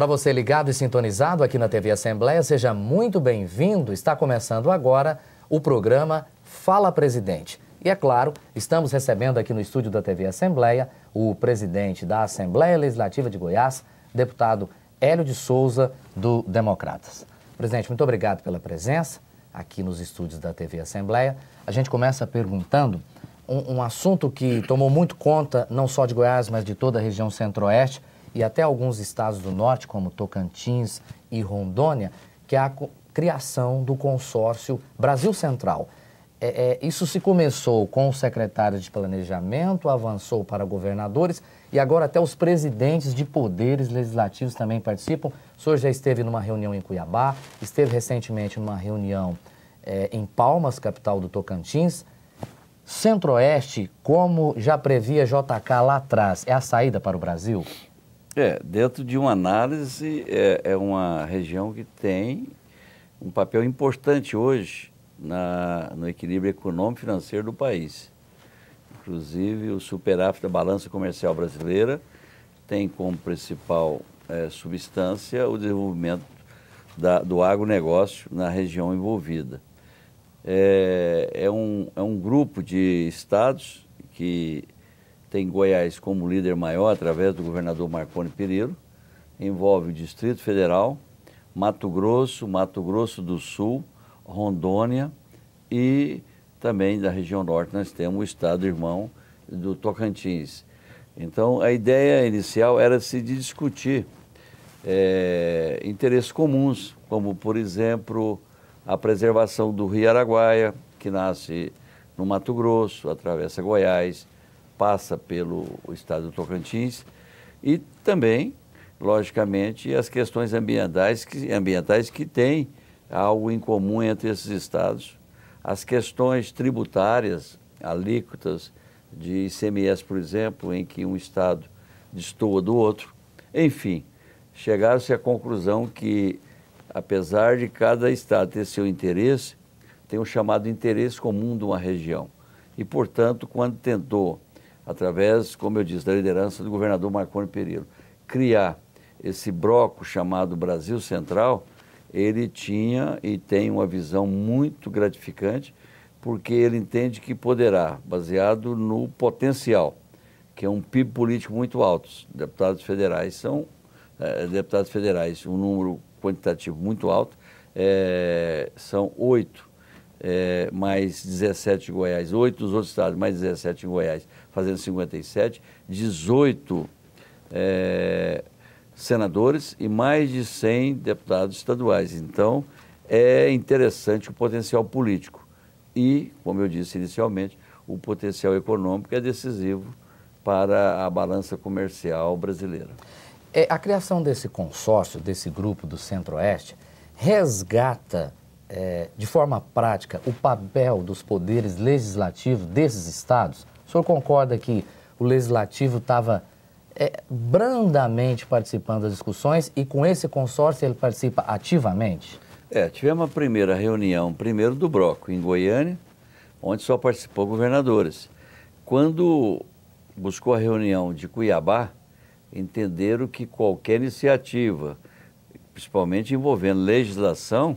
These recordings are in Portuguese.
Para você ligado e sintonizado aqui na TV Assembleia, seja muito bem-vindo. Está começando agora o programa Fala Presidente. E é claro, estamos recebendo aqui no estúdio da TV Assembleia o presidente da Assembleia Legislativa de Goiás, deputado Hélio de Souza, do Democratas. Presidente, muito obrigado pela presença aqui nos estúdios da TV Assembleia. A gente começa perguntando um, um assunto que tomou muito conta, não só de Goiás, mas de toda a região centro-oeste e até alguns estados do norte, como Tocantins e Rondônia, que é a criação do consórcio Brasil Central. É, é, isso se começou com o secretário de Planejamento, avançou para governadores e agora até os presidentes de poderes legislativos também participam. O senhor já esteve numa reunião em Cuiabá, esteve recentemente numa reunião é, em Palmas, capital do Tocantins. Centro-Oeste, como já previa JK lá atrás, é a saída para o Brasil? É, dentro de uma análise, é, é uma região que tem um papel importante hoje na, no equilíbrio econômico e financeiro do país. Inclusive, o superávit da balança comercial brasileira tem como principal é, substância o desenvolvimento da, do agronegócio na região envolvida. É, é, um, é um grupo de estados que tem Goiás como líder maior através do governador Marconi Perillo, envolve o Distrito Federal, Mato Grosso, Mato Grosso do Sul, Rondônia e também da região norte nós temos o estado irmão do Tocantins. Então a ideia inicial era se discutir é, interesses comuns, como por exemplo a preservação do Rio Araguaia, que nasce no Mato Grosso, atravessa Goiás, passa pelo estado do Tocantins e também, logicamente, as questões ambientais que, ambientais que têm algo em comum entre esses estados, as questões tributárias, alíquotas de ICMS, por exemplo, em que um estado destoa do outro. Enfim, chegaram-se à conclusão que, apesar de cada estado ter seu interesse, tem o um chamado interesse comum de uma região. E, portanto, quando tentou através, como eu disse, da liderança do governador Marconi Pereira, criar esse bloco chamado Brasil Central, ele tinha e tem uma visão muito gratificante, porque ele entende que poderá, baseado no potencial, que é um PIB político muito alto. Deputados federais são eh, deputados federais, um número quantitativo muito alto, eh, são oito é, mais 17 em Goiás, 8 dos outros estados, mais 17 em Goiás, fazendo 57, 18 é, senadores e mais de 100 deputados estaduais. Então, é interessante o potencial político. E, como eu disse inicialmente, o potencial econômico é decisivo para a balança comercial brasileira. É, a criação desse consórcio, desse grupo do Centro-Oeste, resgata é, de forma prática, o papel dos poderes legislativos desses estados? O senhor concorda que o legislativo estava é, brandamente participando das discussões e com esse consórcio ele participa ativamente? É, tivemos uma primeira reunião, primeiro do Broco, em Goiânia, onde só participou governadores. Quando buscou a reunião de Cuiabá, entenderam que qualquer iniciativa, principalmente envolvendo legislação,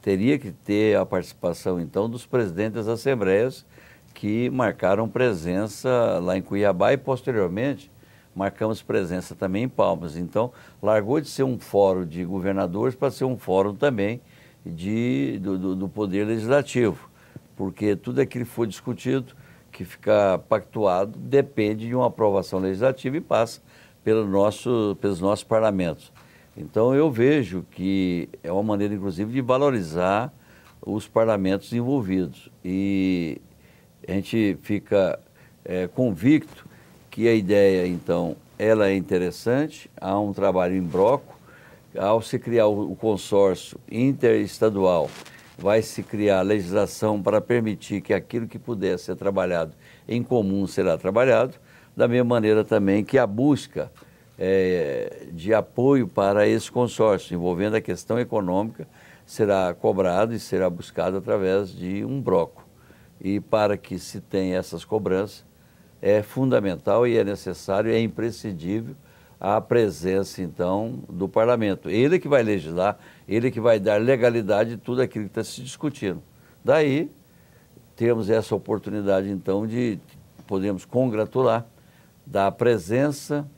teria que ter a participação, então, dos presidentes das assembleias que marcaram presença lá em Cuiabá e, posteriormente, marcamos presença também em Palmas. Então, largou de ser um fórum de governadores para ser um fórum também de, do, do Poder Legislativo, porque tudo aquilo que for discutido, que ficar pactuado, depende de uma aprovação legislativa e passa pelo nosso, pelos nossos parlamentos. Então eu vejo que é uma maneira, inclusive, de valorizar os parlamentos envolvidos. E a gente fica é, convicto que a ideia, então, ela é interessante, há um trabalho em broco. Ao se criar o consórcio interestadual, vai se criar legislação para permitir que aquilo que puder ser trabalhado em comum será trabalhado, da mesma maneira também que a busca é, de apoio para esse consórcio, envolvendo a questão econômica, será cobrado e será buscado através de um broco. E para que se tenha essas cobranças, é fundamental e é necessário, é imprescindível a presença, então, do parlamento. Ele é que vai legislar, ele é que vai dar legalidade a tudo aquilo que está se discutindo. Daí, temos essa oportunidade, então, de podemos congratular da presença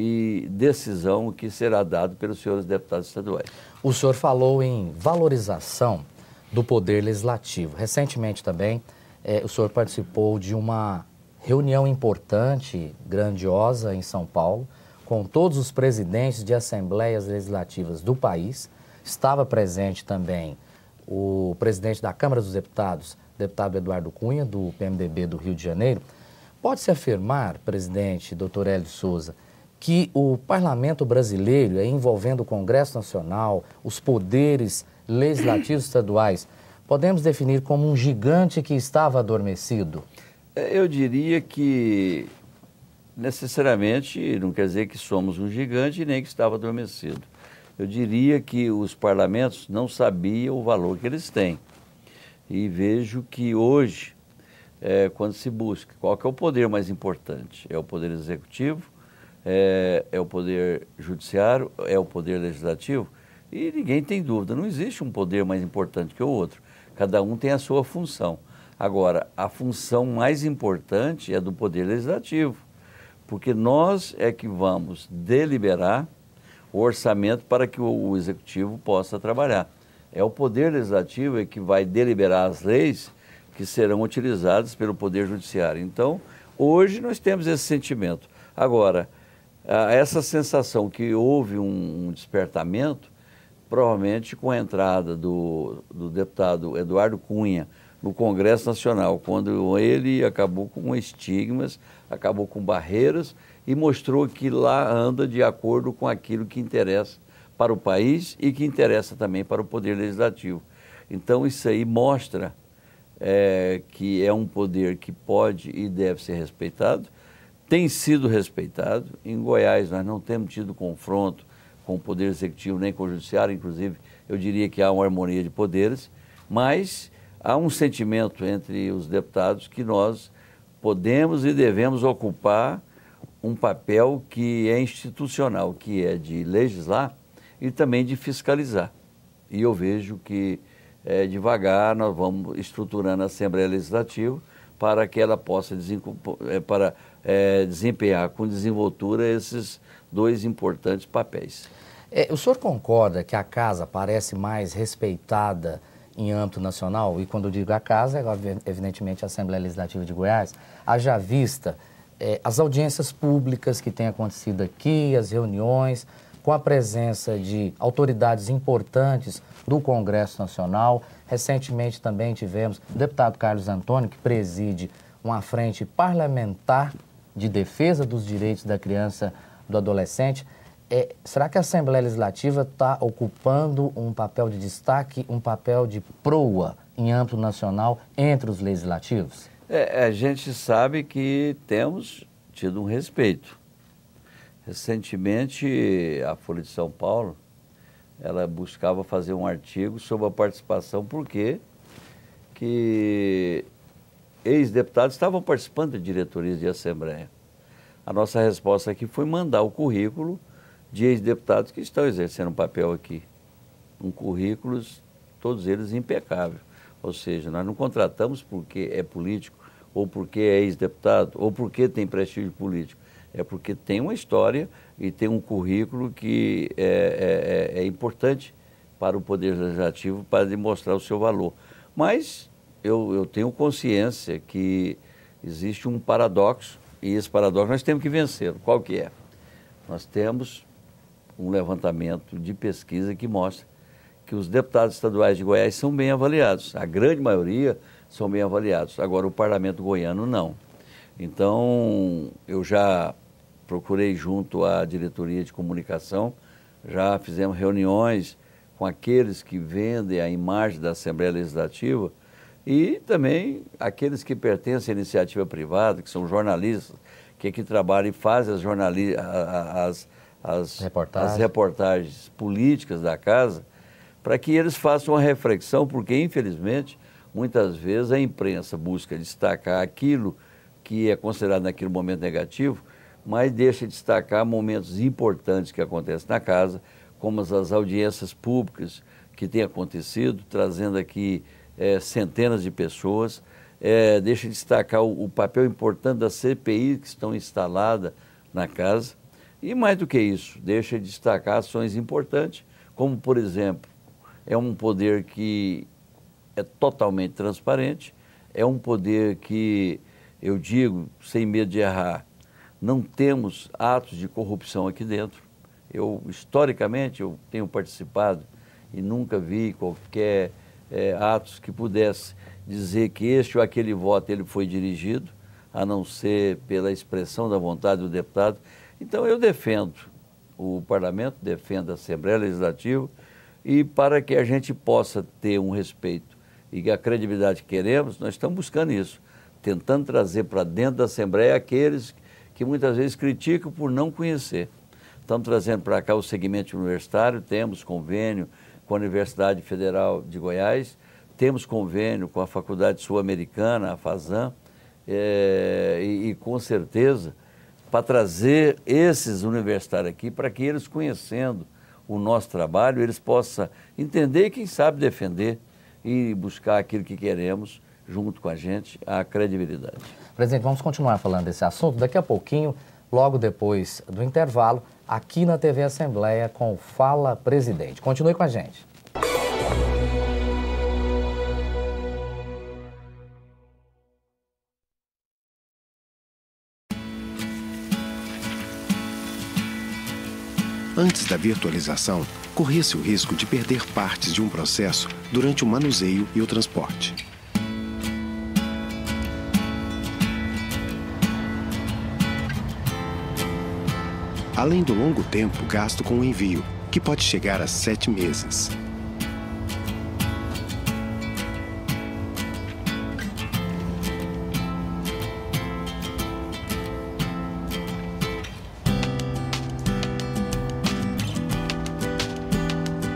e decisão que será dado pelos senhores deputados estaduais. O senhor falou em valorização do poder legislativo. Recentemente também, eh, o senhor participou de uma reunião importante, grandiosa, em São Paulo, com todos os presidentes de assembleias legislativas do país. Estava presente também o presidente da Câmara dos Deputados, deputado Eduardo Cunha, do PMDB do Rio de Janeiro. Pode-se afirmar, presidente, doutor Hélio Souza, que o parlamento brasileiro, eh, envolvendo o Congresso Nacional, os poderes legislativos estaduais, podemos definir como um gigante que estava adormecido? É, eu diria que necessariamente não quer dizer que somos um gigante nem que estava adormecido. Eu diria que os parlamentos não sabiam o valor que eles têm. E vejo que hoje, é, quando se busca, qual é o poder mais importante? É o poder executivo é, é o poder judiciário, é o poder legislativo, e ninguém tem dúvida, não existe um poder mais importante que o outro. Cada um tem a sua função. Agora, a função mais importante é do poder legislativo, porque nós é que vamos deliberar o orçamento para que o executivo possa trabalhar. É o poder legislativo é que vai deliberar as leis que serão utilizadas pelo poder judiciário. Então, hoje nós temos esse sentimento. Agora, ah, essa sensação que houve um despertamento, provavelmente com a entrada do, do deputado Eduardo Cunha no Congresso Nacional, quando ele acabou com estigmas, acabou com barreiras e mostrou que lá anda de acordo com aquilo que interessa para o país e que interessa também para o Poder Legislativo. Então, isso aí mostra é, que é um poder que pode e deve ser respeitado tem sido respeitado. Em Goiás, nós não temos tido confronto com o Poder Executivo nem com o Judiciário, inclusive, eu diria que há uma harmonia de poderes, mas há um sentimento entre os deputados que nós podemos e devemos ocupar um papel que é institucional, que é de legislar e também de fiscalizar. E eu vejo que é, devagar nós vamos estruturando a Assembleia Legislativa para que ela possa é, para é, desempenhar com desenvoltura esses dois importantes papéis. É, o senhor concorda que a casa parece mais respeitada em âmbito nacional? E quando eu digo a casa, é evidentemente a Assembleia Legislativa de Goiás, haja vista é, as audiências públicas que têm acontecido aqui, as reuniões, com a presença de autoridades importantes do Congresso Nacional. Recentemente também tivemos o deputado Carlos Antônio, que preside uma frente parlamentar de defesa dos direitos da criança, do adolescente. É, será que a Assembleia Legislativa está ocupando um papel de destaque, um papel de proa em âmbito nacional entre os legislativos? É, a gente sabe que temos tido um respeito. Recentemente, a Folha de São Paulo, ela buscava fazer um artigo sobre a participação, porque que ex-deputados estavam participando de diretorias de Assembleia. A nossa resposta aqui foi mandar o currículo de ex-deputados que estão exercendo um papel aqui. Um currículos, todos eles impecáveis. Ou seja, nós não contratamos porque é político, ou porque é ex-deputado, ou porque tem prestígio político. É porque tem uma história e tem um currículo que é, é, é, é importante para o Poder Legislativo para demonstrar o seu valor. Mas eu, eu tenho consciência que existe um paradoxo, e esse paradoxo nós temos que vencer. Qual que é? Nós temos um levantamento de pesquisa que mostra que os deputados estaduais de Goiás são bem avaliados. A grande maioria são bem avaliados. Agora, o parlamento goiano não. Então, eu já procurei junto à diretoria de comunicação, já fizemos reuniões com aqueles que vendem a imagem da Assembleia Legislativa e também aqueles que pertencem à iniciativa privada, que são jornalistas, que aqui trabalham e fazem as, jornali as, as, as reportagens políticas da casa, para que eles façam uma reflexão, porque infelizmente muitas vezes a imprensa busca destacar aquilo que é considerado naquele momento negativo, mas deixa de destacar momentos importantes que acontecem na casa, como as audiências públicas que têm acontecido, trazendo aqui é, centenas de pessoas. É, deixa eu destacar o, o, papel importante da CPI que estão instalada na casa. E mais do que isso, deixa eu destacar ações importantes, como, por exemplo, é um poder que é totalmente transparente, é um poder que, eu digo, sem medo de errar, não temos atos de corrupção aqui dentro. Eu, historicamente, eu tenho participado e nunca vi qualquer é, atos que pudesse dizer que este ou aquele voto ele foi dirigido, a não ser pela expressão da vontade do deputado. Então eu defendo o parlamento, defendo a Assembleia Legislativa e para que a gente possa ter um respeito e a credibilidade que queremos, nós estamos buscando isso, tentando trazer para dentro da Assembleia aqueles que muitas vezes criticam por não conhecer. Estamos trazendo para cá o segmento universitário, temos convênio, com a Universidade Federal de Goiás, temos convênio com a Faculdade Sul-Americana, a FASAN, é, eh, e, e, com certeza para trazer esses universitários aqui para que eles conhecendo o nosso trabalho, eles possam entender e quem sabe defender e buscar aquilo que queremos junto com a gente, a credibilidade. Presidente, vamos continuar falando desse assunto. Daqui a pouquinho logo depois do intervalo, aqui na TV Assembleia com Fala Presidente. Continue com a gente. Antes da virtualização, corria-se o risco de perder partes de um processo durante o manuseio e o transporte. além do longo tempo gasto com o envio, que pode chegar a sete meses.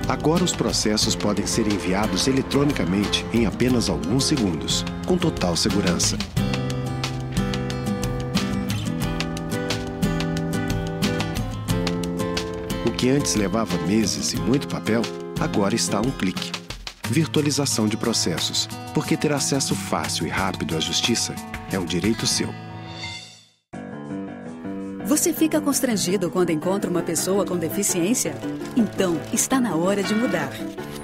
Agora os processos podem ser enviados eletronicamente em apenas alguns segundos, com total segurança. que antes levava meses e muito papel, agora está a um clique. Virtualização de processos, porque ter acesso fácil e rápido à justiça é um direito seu. Você fica constrangido quando encontra uma pessoa com deficiência? Então, está na hora de mudar.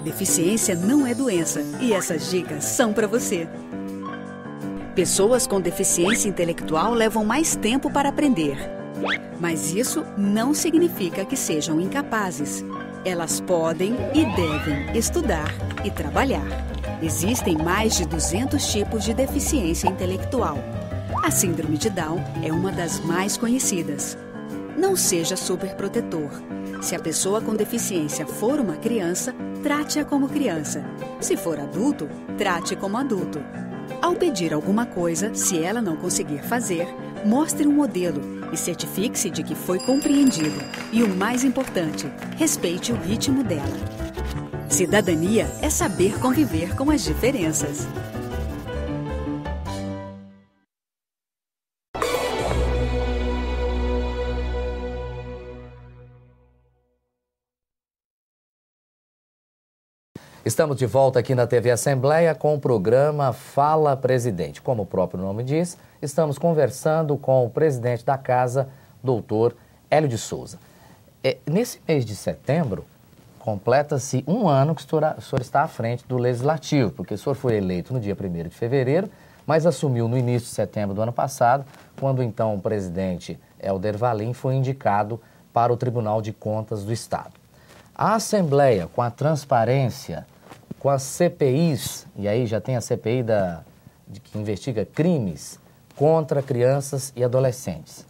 Deficiência não é doença e essas dicas são para você. Pessoas com deficiência intelectual levam mais tempo para aprender. Mas isso não significa que sejam incapazes. Elas podem e devem estudar e trabalhar. Existem mais de 200 tipos de deficiência intelectual. A síndrome de Down é uma das mais conhecidas. Não seja superprotetor. Se a pessoa com deficiência for uma criança, trate-a como criança. Se for adulto, trate como adulto. Ao pedir alguma coisa, se ela não conseguir fazer, Mostre um modelo e certifique-se de que foi compreendido. E o mais importante, respeite o ritmo dela. Cidadania é saber conviver com as diferenças. Estamos de volta aqui na TV Assembleia com o programa Fala Presidente. Como o próprio nome diz, estamos conversando com o presidente da casa, doutor Hélio de Souza. É, nesse mês de setembro, completa-se um ano que o senhor, o senhor, está à frente do Legislativo, porque o senhor foi eleito no dia 1 de fevereiro, mas assumiu no início de setembro do ano passado, quando então o presidente Helder Valim foi indicado para o Tribunal de Contas do Estado. A Assembleia, com a transparência com as CPIs, e aí já tem a CPI da, de, que investiga crimes contra crianças e adolescentes.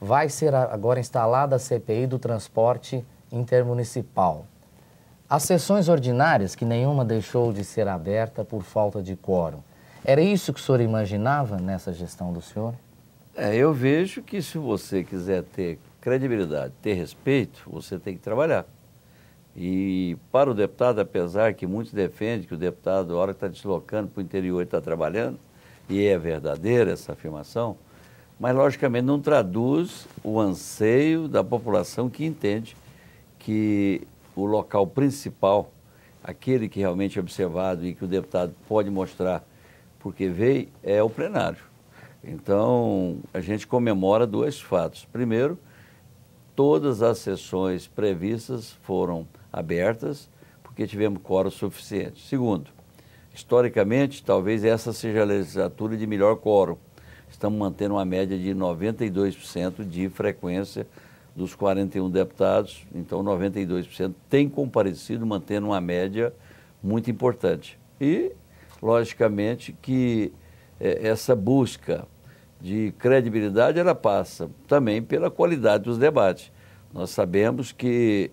Vai ser agora instalada a CPI do transporte intermunicipal. As sessões ordinárias, que nenhuma deixou de ser aberta por falta de quórum. Era isso que o senhor imaginava nessa gestão do senhor? É, eu vejo que se você quiser ter credibilidade, ter respeito, você tem que trabalhar. E para o deputado, apesar que muitos defendem que o deputado, a hora está deslocando para o interior e está trabalhando, e é verdadeira essa afirmação, mas logicamente não traduz o anseio da população que entende que o local principal, aquele que realmente é observado e que o deputado pode mostrar porque veio, é o plenário. Então, a gente comemora dois fatos. Primeiro, todas as sessões previstas foram abertas, porque tivemos quórum suficiente. Segundo, historicamente, talvez essa seja a legislatura de melhor quórum. Estamos mantendo uma média de 92% de frequência dos 41 deputados, então 92% tem comparecido, mantendo uma média muito importante. E, logicamente, que eh, essa busca de credibilidade ela passa também pela qualidade dos debates. Nós sabemos que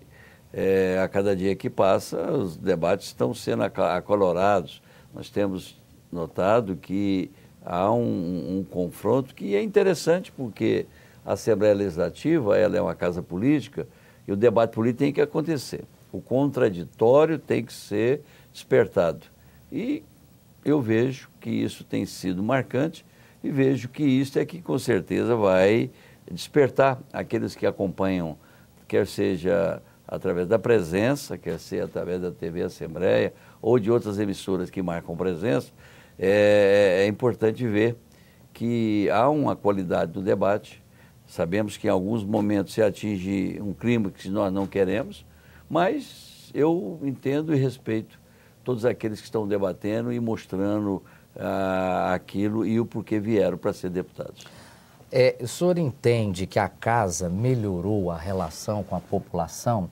é, a cada dia que passa, os debates estão sendo acolorados. Nós temos notado que há um, um confronto que é interessante, porque a Assembleia Legislativa ela é uma casa política e o debate político tem que acontecer. O contraditório tem que ser despertado. E eu vejo que isso tem sido marcante e vejo que isso é que com certeza vai despertar aqueles que acompanham, quer seja através da presença, quer é ser através da TV Assembleia ou de outras emissoras que marcam presença, é, é, é importante ver que há uma qualidade do debate. Sabemos que em alguns momentos se atinge um clima que nós não queremos, mas eu entendo e respeito todos aqueles que estão debatendo e mostrando ah, aquilo e o porquê vieram para ser deputados. É, o senhor entende que a casa melhorou a relação com a população?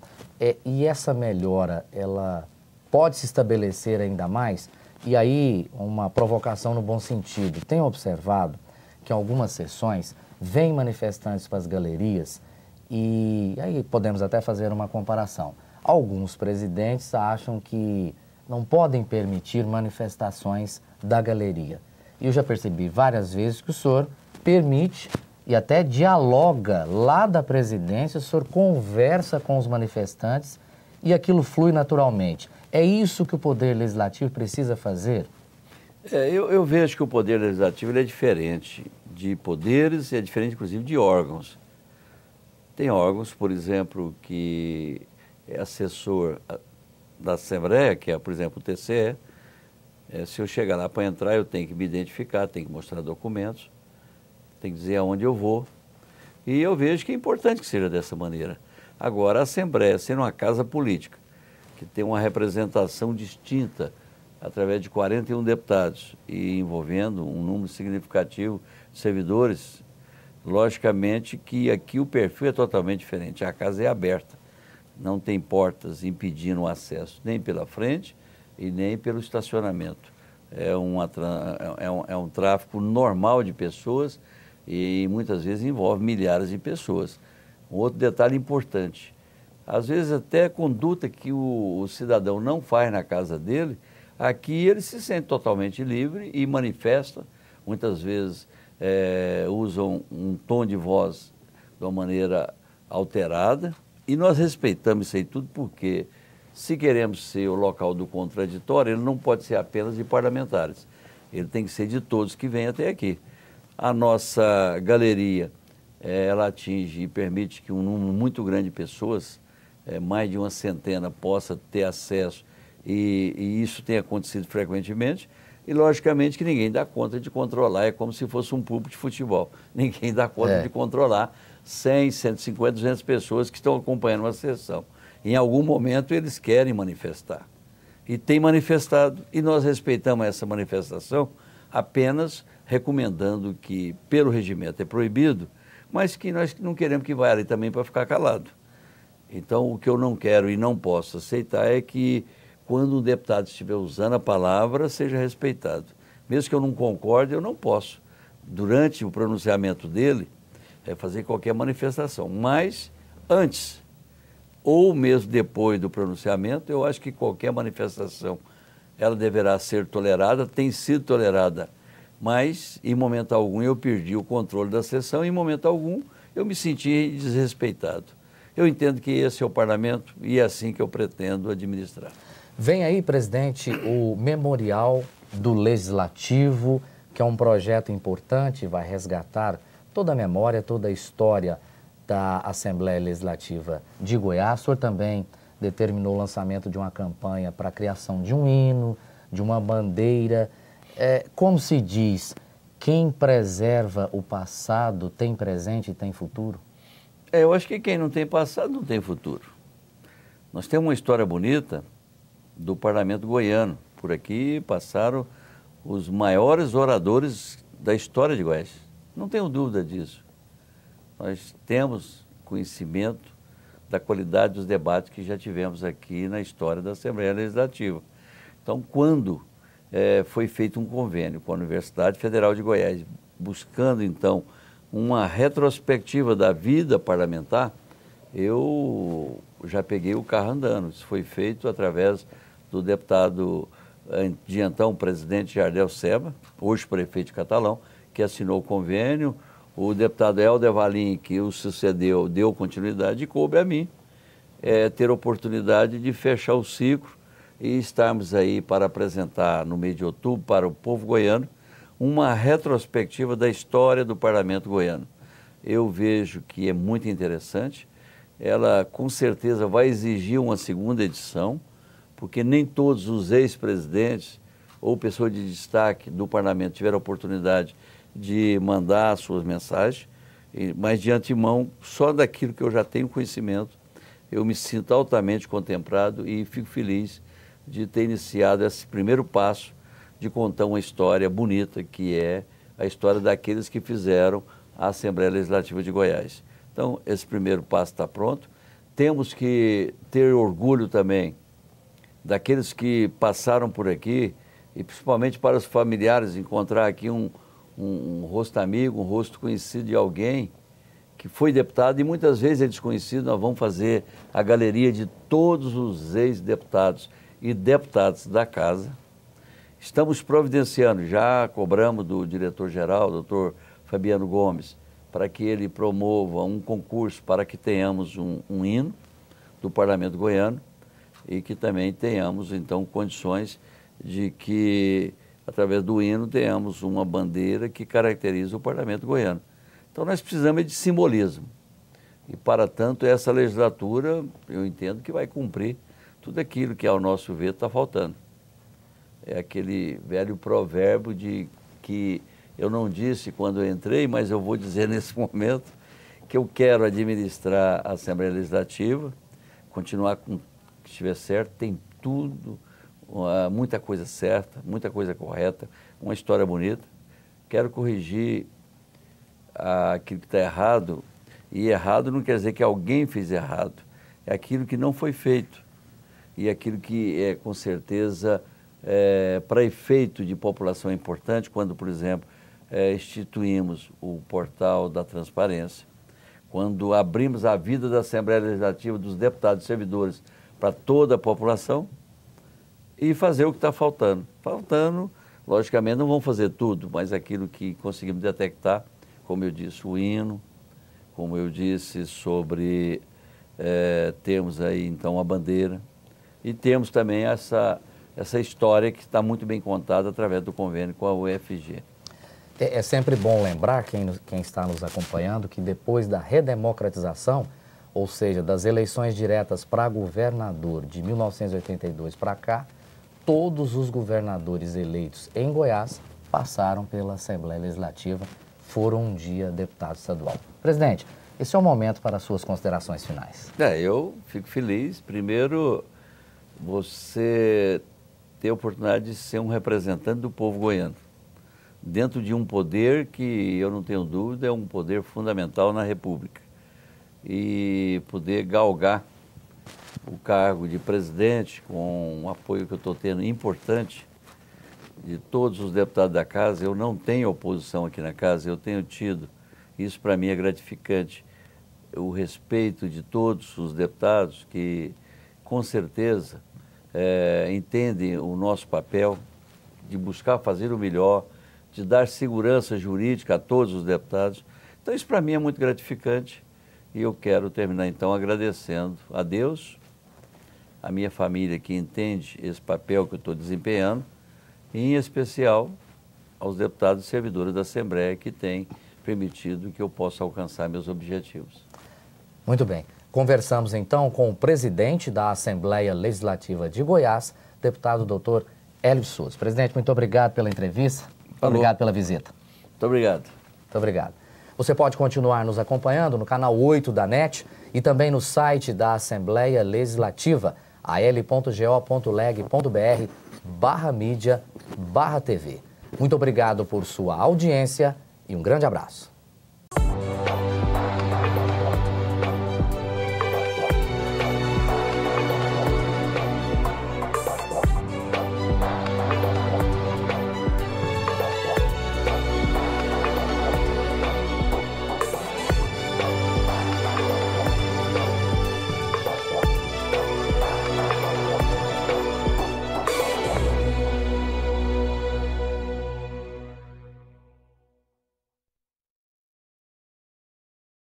É, e essa melhora, ela pode se estabelecer ainda mais? E aí, uma provocação no bom sentido. Tenho observado que algumas sessões vêm manifestantes para as galerias e aí podemos até fazer uma comparação. Alguns presidentes acham que não podem permitir manifestações da galeria. E eu já percebi várias vezes que o senhor permite e até dialoga lá da presidência, o senhor conversa com os manifestantes e aquilo flui naturalmente. É isso que o Poder Legislativo precisa fazer? É, eu, eu, vejo que o Poder Legislativo é diferente de poderes e é diferente, inclusive, de órgãos. Tem órgãos, por exemplo, que é assessor da Assembleia, que é, por exemplo, o TCE. É, se eu chegar lá para entrar, eu tenho que me identificar, tenho que mostrar documentos tem que dizer aonde eu vou. E eu vejo que é importante que seja dessa maneira. Agora, a Assembleia, sendo uma casa política, que tem uma representação distinta através de 41 deputados e envolvendo um número significativo de servidores, logicamente que aqui o perfil é totalmente diferente. A casa é aberta, não tem portas impedindo o acesso nem pela frente e nem pelo estacionamento. É, uma, é, é, um, é um tráfico normal de pessoas e muitas vezes envolve milhares de pessoas. Um outro detalhe importante: às vezes, até conduta que o, o cidadão não faz na casa dele, aqui ele se sente totalmente livre e manifesta. Muitas vezes é, usam um tom de voz de uma maneira alterada. E nós respeitamos isso aí tudo porque, se queremos ser o local do contraditório, ele não pode ser apenas de parlamentares. Ele tem que ser de todos que vêm até aqui. A nossa galeria, eh, ela atinge e permite que um número muito grande de pessoas, eh, mais de uma centena, possa ter acesso e, e isso tem acontecido frequentemente. E, logicamente, que ninguém dá conta de controlar, é como se fosse um público de futebol. Ninguém dá conta é. de controlar 100, 150, 200 pessoas que estão acompanhando uma sessão. Em algum momento, eles querem manifestar. E têm manifestado, e nós respeitamos essa manifestação apenas recomendando que, pelo regimento, é proibido, mas que nós não queremos que vá ali também para ficar calado. Então, o que eu não quero e não posso aceitar é que, quando um deputado estiver usando a palavra, seja respeitado. Mesmo que eu não concorde, eu não posso, durante o pronunciamento dele, é fazer qualquer manifestação. Mas, antes, ou mesmo depois do pronunciamento, eu acho que qualquer manifestação ela deverá ser tolerada, tem sido tolerada mas em momento algum eu perdi o controle da sessão, em momento algum eu me senti desrespeitado. Eu entendo que esse é o parlamento e é assim que eu pretendo administrar. Vem aí, presidente, o memorial do legislativo, que é um projeto importante, vai resgatar toda a memória, toda a história da Assembleia Legislativa de Goiás. O senhor também determinou o lançamento de uma campanha para a criação de um hino, de uma bandeira é, como se diz, quem preserva o passado tem presente e tem futuro? É, eu acho que quem não tem passado não tem futuro. Nós temos uma história bonita do parlamento goiano. Por aqui passaram os maiores oradores da história de Goiás. Não tenho dúvida disso. Nós temos conhecimento da qualidade dos debates que já tivemos aqui na história da Assembleia Legislativa. Então, quando é, foi feito um convênio com a Universidade Federal de Goiás, buscando então uma retrospectiva da vida parlamentar. Eu já peguei o carro andando. Isso foi feito através do deputado eh, de então presidente Jardel Seba, hoje prefeito catalão, que assinou o convênio. O deputado Helder Valim, que o sucedeu, deu continuidade e coube a mim é, ter a oportunidade de fechar o ciclo e estarmos aí para apresentar no mês de outubro para o povo goiano uma retrospectiva da história do parlamento goiano. Eu vejo que é muito interessante. Ela com certeza vai exigir uma segunda edição, porque nem todos os ex-presidentes ou pessoas de destaque do parlamento tiveram a oportunidade de mandar suas mensagens, mas de antemão, só daquilo que eu já tenho conhecimento, eu me sinto altamente contemplado e fico feliz de ter iniciado esse primeiro passo de contar uma história bonita, que é a história daqueles que fizeram a Assembleia Legislativa de Goiás. Então, esse primeiro passo está pronto. Temos que ter orgulho também daqueles que passaram por aqui, e principalmente para os familiares, encontrar aqui um, um, um rosto amigo, um rosto conhecido de alguém que foi deputado e muitas vezes é desconhecido. Nós vamos fazer a galeria de todos os ex-deputados e deputados da Casa. Estamos providenciando, já cobramos do diretor-geral, doutor Fabiano Gomes, para que ele promova um concurso para que tenhamos um, um hino do Parlamento Goiano e que também tenhamos, então, condições de que, através do hino, tenhamos uma bandeira que caracteriza o Parlamento Goiano. Então, nós precisamos é de simbolismo. E, para tanto, essa legislatura, eu entendo que vai cumprir tudo aquilo que é ao nosso ver está faltando. É aquele velho provérbio de que eu não disse quando eu entrei, mas eu vou dizer nesse momento que eu quero administrar a Assembleia Legislativa, continuar com o que estiver certo, tem tudo, muita coisa certa, muita coisa correta, uma história bonita. Quero corrigir aquilo que está errado, e errado não quer dizer que alguém fez errado, é aquilo que não foi feito e aquilo que é com certeza é, para efeito de população importante, quando, por exemplo, é, instituímos o portal da transparência, quando abrimos a vida da Assembleia Legislativa dos deputados e servidores para toda a população e fazer o que está faltando. Faltando, logicamente, não vamos fazer tudo, mas aquilo que conseguimos detectar, como eu disse, o hino, como eu disse, sobre é, termos aí então a bandeira, e temos também essa, essa história que está muito bem contada através do convênio com a UFG. É, é sempre bom lembrar, quem, quem está nos acompanhando, que depois da redemocratização, ou seja, das eleições diretas para governador de 1982 para cá, todos os governadores eleitos em Goiás passaram pela Assembleia Legislativa, foram um dia deputado estadual. Presidente, esse é o momento para suas considerações finais. É, eu fico feliz, primeiro, você ter a oportunidade de ser um representante do povo goiano, dentro de um poder que, eu não tenho dúvida, é um poder fundamental na República. E poder galgar o cargo de presidente com um apoio que eu estou tendo importante de todos os deputados da casa. Eu não tenho oposição aqui na casa, eu tenho tido, isso para mim é gratificante, o respeito de todos os deputados que com certeza, é, entendem o nosso papel de buscar fazer o melhor, de dar segurança jurídica a todos os deputados. Então, isso para mim é muito gratificante e eu quero terminar então agradecendo a Deus, a minha família que entende esse papel que eu estou desempenhando, e em especial aos deputados e servidores da Assembleia que têm permitido que eu possa alcançar meus objetivos. Muito bem. Conversamos então com o presidente da Assembleia Legislativa de Goiás, deputado doutor Hélio Souza. Presidente, muito obrigado pela entrevista. Falou. Obrigado pela visita. Muito obrigado. Muito obrigado. Você pode continuar nos acompanhando no canal 8 da NET e também no site da Assembleia Legislativa, al.go.leg.br barra mídia barra TV. Muito obrigado por sua audiência e um grande abraço.